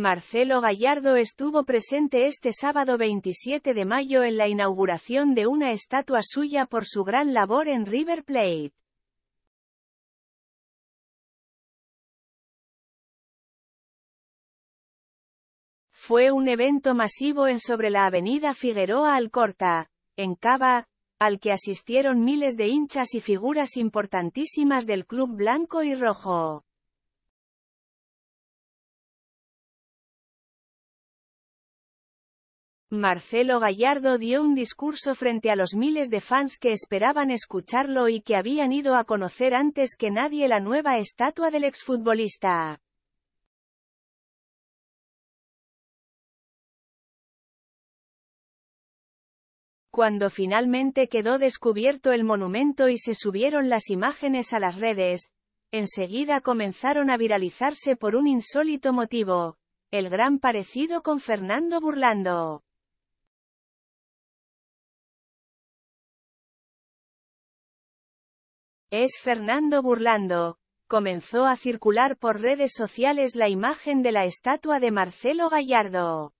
Marcelo Gallardo estuvo presente este sábado 27 de mayo en la inauguración de una estatua suya por su gran labor en River Plate. Fue un evento masivo en sobre la avenida Figueroa Alcorta, en Cava, al que asistieron miles de hinchas y figuras importantísimas del club blanco y rojo. Marcelo Gallardo dio un discurso frente a los miles de fans que esperaban escucharlo y que habían ido a conocer antes que nadie la nueva estatua del exfutbolista. Cuando finalmente quedó descubierto el monumento y se subieron las imágenes a las redes, enseguida comenzaron a viralizarse por un insólito motivo, el gran parecido con Fernando Burlando. Es Fernando Burlando. Comenzó a circular por redes sociales la imagen de la estatua de Marcelo Gallardo.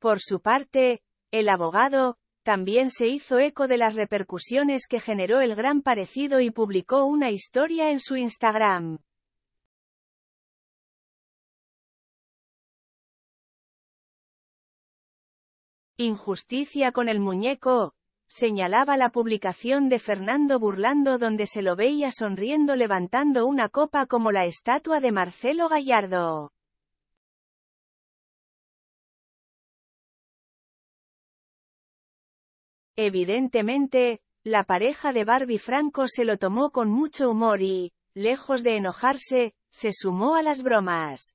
Por su parte, el abogado, también se hizo eco de las repercusiones que generó el gran parecido y publicó una historia en su Instagram. Injusticia con el muñeco, señalaba la publicación de Fernando Burlando donde se lo veía sonriendo levantando una copa como la estatua de Marcelo Gallardo. Evidentemente, la pareja de Barbie Franco se lo tomó con mucho humor y, lejos de enojarse, se sumó a las bromas.